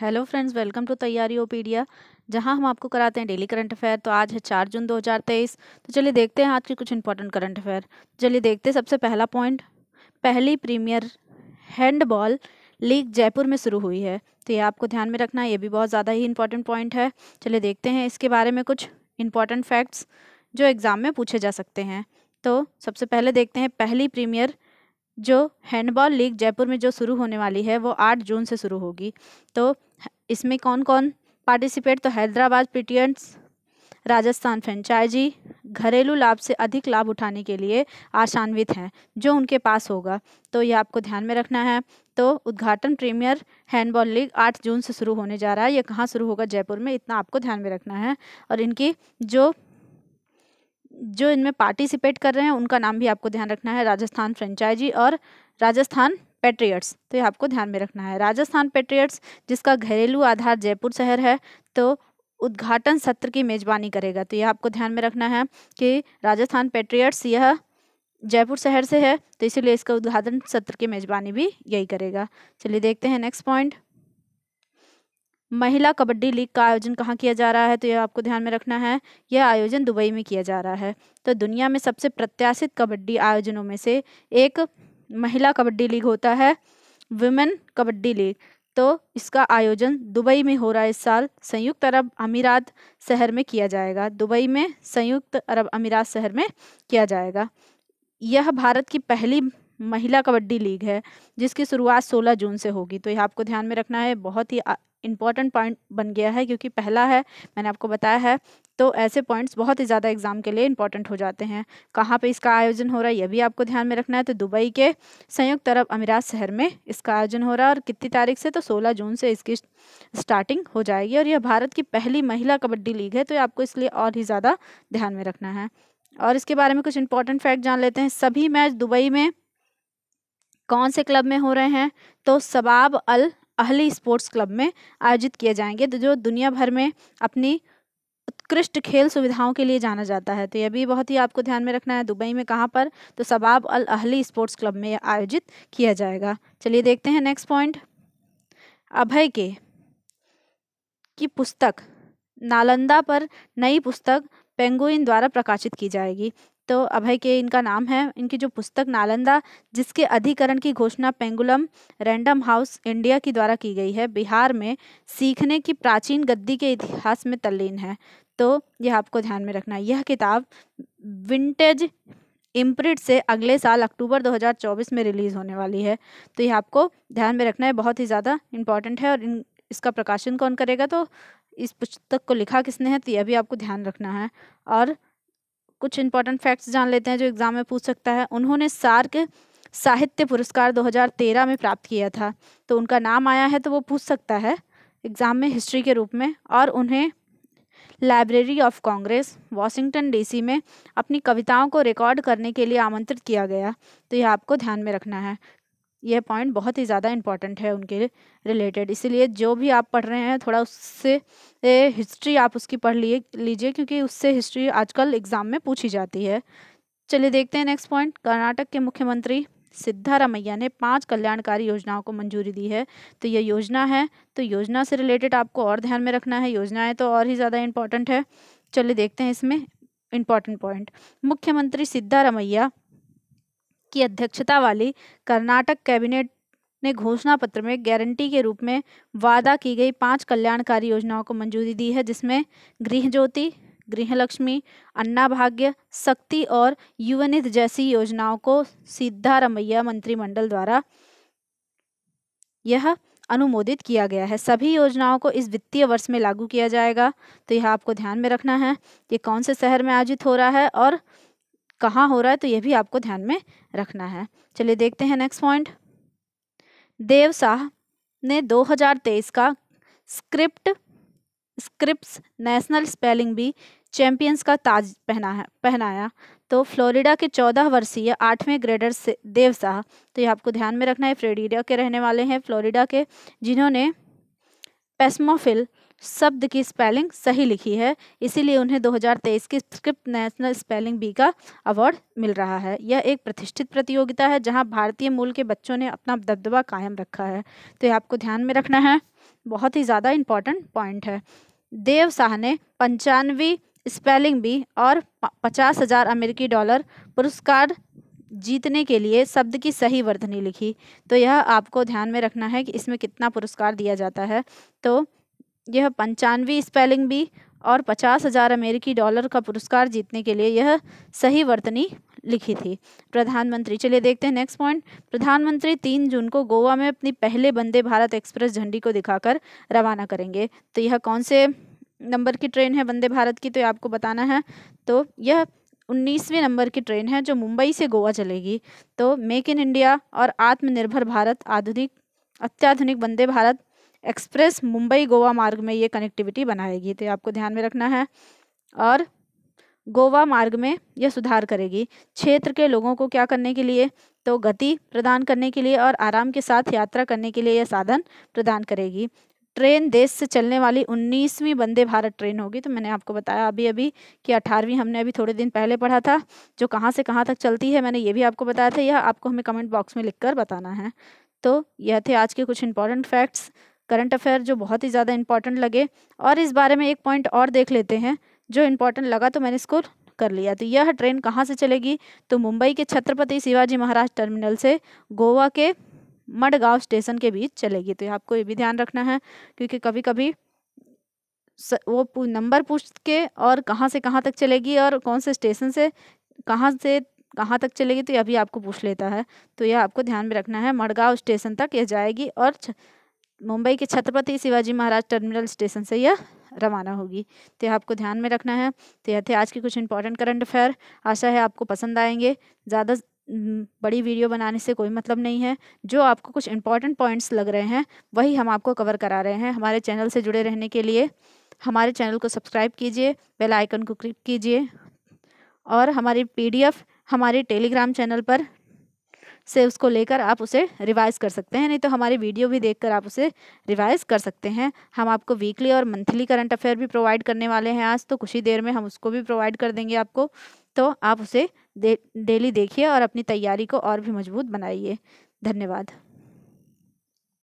hello friends welcome to तैयारी ओपीडिया जहां हम आपको कराते हैं डेली करंट अफेयर तो आज है चार जून 2023 तो चलिए देखते हैं आज के कुछ इंपॉर्टेंट करंट अफेयर चलिए देखते हैं सबसे पहला पॉइंट पहली प्रीमियर हैंडबॉल लीग जयपुर में शुरू हुई है तो ये आपको ध्यान में रखना ये भी बहुत ज़्यादा ही इंपॉर्टेंट पॉइंट है चलिए देखते हैं इसके बारे में कुछ इंपॉर्टेंट फैक्ट्स जो एग्ज़ाम में पूछे जा सकते हैं तो सबसे पहले देखते हैं पहली प्रीमियर जो हैंडबॉल लीग जयपुर में जो शुरू होने वाली है वो आठ जून से शुरू होगी तो इसमें कौन कौन पार्टिसिपेट तो हैदराबाद पीटीएंट्स राजस्थान फ्रेंचाइजी घरेलू लाभ से अधिक लाभ उठाने के लिए आशान्वित हैं जो उनके पास होगा तो यह आपको ध्यान में रखना है तो उद्घाटन प्रीमियर हैंडबॉल लीग 8 जून से शुरू होने जा रहा है यह कहाँ शुरू होगा जयपुर में इतना आपको ध्यान में रखना है और इनकी जो जो इनमें पार्टिसिपेट कर रहे हैं उनका नाम भी आपको ध्यान रखना है राजस्थान फ्रेंचाइजी और राजस्थान पेट्रियट्स तो ये आपको ध्यान में रखना है राजस्थान पेट्रियट्स जिसका घरेलू आधार जयपुर शहर है तो उद्घाटन सत्र की मेजबानी करेगा तो यह आपको ध्यान में रखना है कि राजस्थान पेट्रियट्स यह जयपुर शहर से है तो इसीलिए इसका उद्घाटन सत्र की मेजबानी भी यही करेगा चलिए देखते हैं नेक्स्ट पॉइंट महिला कबड्डी लीग का आयोजन कहाँ किया जा रहा है तो यह आपको ध्यान में रखना है यह आयोजन दुबई में किया जा रहा है तो दुनिया में सबसे प्रत्याशित कबड्डी आयोजनों में से एक महिला कबड्डी लीग होता है वुमेन कबड्डी लीग तो इसका आयोजन दुबई में हो रहा है इस साल संयुक्त अरब अमीरात शहर में किया जाएगा दुबई में संयुक्त अरब अमीरात शहर में किया जाएगा यह भारत की पहली महिला कबड्डी लीग है जिसकी शुरुआत 16 जून से होगी तो यह आपको ध्यान में रखना है बहुत ही इंपॉर्टेंट पॉइंट बन गया है क्योंकि पहला है मैंने आपको बताया है तो ऐसे पॉइंट्स बहुत ही ज़्यादा एग्जाम के लिए इंपॉर्टेंट हो जाते हैं कहाँ पे इसका आयोजन हो रहा है यह भी आपको ध्यान में रखना है तो दुबई के संयुक्त अरब अमीरात शहर में इसका आयोजन हो रहा है और कितनी तारीख से तो 16 जून से इसकी स्टार्टिंग हो जाएगी और यह भारत की पहली महिला कबड्डी लीग है तो आपको इसलिए और ही ज़्यादा ध्यान में रखना है और इसके बारे में कुछ इंपॉर्टेंट फैक्ट जान लेते हैं सभी मैच दुबई में कौन से क्लब में हो रहे हैं तो Shabab Al Ahli Sports Club में आयोजित किए जाएंगे तो जो दुनिया भर में अपनी उत्कृष्ट खेल सुविधाओं के लिए जाना जाता है तो यह भी बहुत ही आपको ध्यान में रखना है दुबई में कहाँ पर तो Shabab Al Ahli Sports Club में आयोजित किया जाएगा चलिए देखते हैं नेक्स्ट पॉइंट अभय के की पुस्तक नालंदा पर नई पुस्तक पेंगुइन द्वारा प्रकाशित की जाएगी तो अभय के इनका नाम है इनकी जो पुस्तक नालंदा जिसके अधिकरण की घोषणा पेंगुलम रैंडम हाउस इंडिया की द्वारा की गई है बिहार में सीखने की प्राचीन गद्दी के इतिहास में तल्लीन है तो यह आपको ध्यान में रखना है यह किताब विंटेज इम्प्रिट से अगले साल अक्टूबर 2024 में रिलीज़ होने वाली है तो यह आपको ध्यान में रखना है बहुत ही ज़्यादा इम्पॉर्टेंट है और इन इसका प्रकाशन कौन करेगा तो इस पुस्तक को लिखा किसने है तो यह भी आपको ध्यान रखना है और कुछ इंपॉर्टेंट फैक्ट्स जान लेते हैं जो एग्ज़ाम में पूछ सकता है उन्होंने सार्क साहित्य पुरस्कार 2013 में प्राप्त किया था तो उनका नाम आया है तो वो पूछ सकता है एग्ज़ाम में हिस्ट्री के रूप में और उन्हें library of Congress Washington DC में अपनी कविताओं को रिकॉर्ड करने के लिए आमंत्रित किया गया तो यह आपको ध्यान में रखना है यह पॉइंट बहुत ही ज़्यादा इम्पॉर्टेंट है उनके रिलेटेड इसीलिए जो भी आप पढ़ रहे हैं थोड़ा उससे हिस्ट्री आप उसकी पढ़ लिए लीजिए क्योंकि उससे हिस्ट्री आजकल एग्ज़ाम में पूछी जाती है चलिए देखते हैं नेक्स्ट पॉइंट कर्नाटक के मुख्यमंत्री सिद्धारमैया ने पांच कल्याणकारी योजनाओं को मंजूरी दी है तो यह योजना है तो योजना से रिलेटेड आपको और ध्यान में रखना है योजनाएँ तो और ही ज़्यादा इंपॉर्टेंट है चलिए देखते हैं इसमें इम्पॉर्टेंट पॉइंट मुख्यमंत्री सिद्धारमैया की अध्यक्षता वाली कर्नाटक कैबिनेट ने घोषणा पत्र में गारंटी के रूप में वादा की गई पांच कल्याणकारी योजनाओं को मंजूरी दी है जिसमें गृह ज्योति गृहलक्ष्मी अन्ना भाग्य शक्ति और युवनित जैसी योजनाओं को सिद्धारमैया मंत्रिमंडल द्वारा यह अनुमोदित किया गया है सभी योजनाओं को इस वित्तीय वर्ष में लागू किया जाएगा तो यह आपको ध्यान में रखना है ये कौन से शहर में आयोजित हो रहा है और कहाँ हो रहा है तो यह भी आपको ध्यान में रखना है चलिए देखते हैं नेक्स्ट पॉइंट देव शाह ने 2023 का script Scripps National Spelling Bee champions का ताज पहना है पहनाया तो फ्लोरिडा के चौदह वर्षीय आठवें ग्रेडर से देव शाह तो ये आपको ध्यान में रखना है फ्लोरिडा के रहने वाले हैं फ्लोरिडा के जिन्होंने पेस्मोफिल शब्द की स्पेलिंग सही लिखी है इसीलिए उन्हें 2023 की स्क्रिप्ट नेशनल स्पेलिंग बी का अवार्ड मिल रहा है यह एक प्रतिष्ठित प्रतियोगिता है जहां भारतीय मूल के बच्चों ने अपना दबदबा कायम रखा है तो ये आपको ध्यान में रखना है बहुत ही ज़्यादा इंपॉर्टेंट पॉइंट है देव शाह ने पंचानवे स्पेलिंग बी और पचास हज़ार अमेरिकी डॉलर पुरस्कार जीतने के लिए शब्द की सही वर्धनी लिखी तो यह आपको ध्यान में रखना है कि इसमें कितना पुरस्कार दिया जाता है तो यह पंचानवे स्पेलिंग भी और पचास हजार अमेरिकी डॉलर का पुरस्कार जीतने के लिए यह सही वर्तनी लिखी थी प्रधानमंत्री चलिए देखते हैं नेक्स्ट पॉइंट प्रधानमंत्री तीन जून को गोवा में अपनी पहले वंदे भारत एक्सप्रेस झंडी को दिखाकर रवाना करेंगे तो यह कौन से नंबर की ट्रेन है वंदे भारत की तो आपको बताना है तो यह उन्नीसवें नंबर की ट्रेन है जो मुंबई से गोवा चलेगी तो मेक इन इंडिया और आत्मनिर्भर भारत आधुनिक अत्याधुनिक वंदे भारत एक्सप्रेस मुंबई गोवा मार्ग में ये कनेक्टिविटी बनाएगी तो आपको ध्यान में रखना है और गोवा मार्ग में यह सुधार करेगी क्षेत्र के लोगों को क्या करने के लिए तो गति प्रदान करने के लिए और आराम के साथ यात्रा करने के लिए यह साधन प्रदान करेगी ट्रेन देश से चलने वाली उन्नीसवीं वंदे भारत ट्रेन होगी तो मैंने आपको बताया अभी अभी कि अठारहवीं हमने अभी थोड़े दिन पहले पढ़ा था जो कहाँ से कहाँ तक चलती है मैंने ये भी आपको बताया था यह आपको हमें कमेंट बॉक्स में लिख कर बताना है तो यह थे आज के कुछ इंपॉर्टेंट फैक्ट्स करंट अफेयर जो बहुत ही ज़्यादा इंपॉर्टेंट लगे और इस बारे में एक पॉइंट और देख लेते हैं जो इम्पॉर्टेंट लगा तो मैंने इसको कर लिया तो यह ट्रेन कहाँ से चलेगी तो मुंबई के छत्रपति शिवाजी महाराज टर्मिनल से गोवा के मडगांव स्टेशन के बीच चलेगी तो आपको ये भी ध्यान रखना है क्योंकि कभी कभी वो नंबर पूछ के और कहाँ से कहाँ तक चलेगी और कौन से स्टेशन से कहाँ से कहाँ तक चलेगी तो यह भी आपको पूछ लेता है तो यह आपको ध्यान में रखना है मडगांव स्टेशन तक यह जाएगी और मुंबई के छत्रपति शिवाजी महाराज टर्मिनल स्टेशन से यह रवाना होगी तो आपको ध्यान में रखना है तो यह थे आज के कुछ इंपॉर्टेंट करंट अफेयर आशा है आपको पसंद आएंगे ज़्यादा बड़ी वीडियो बनाने से कोई मतलब नहीं है जो आपको कुछ इंपॉर्टेंट पॉइंट्स लग रहे हैं वही हम आपको कवर करा रहे हैं हमारे चैनल से जुड़े रहने के लिए हमारे चैनल को सब्सक्राइब कीजिए बेल आइकन को क्लिक कीजिए और हमारी पीडीएफ हमारे टेलीग्राम चैनल पर से उसको लेकर आप उसे रिवाइज़ कर सकते हैं नहीं तो हमारी वीडियो भी देखकर आप उसे रिवाइज़ कर सकते हैं हम आपको वीकली और मंथली करंट अफेयर भी प्रोवाइड करने वाले हैं आज तो कुछ ही देर में हम उसको भी प्रोवाइड कर देंगे आपको तो आप उसे डेली दे, देखिए और अपनी तैयारी को और भी मजबूत बनाइए धन्यवाद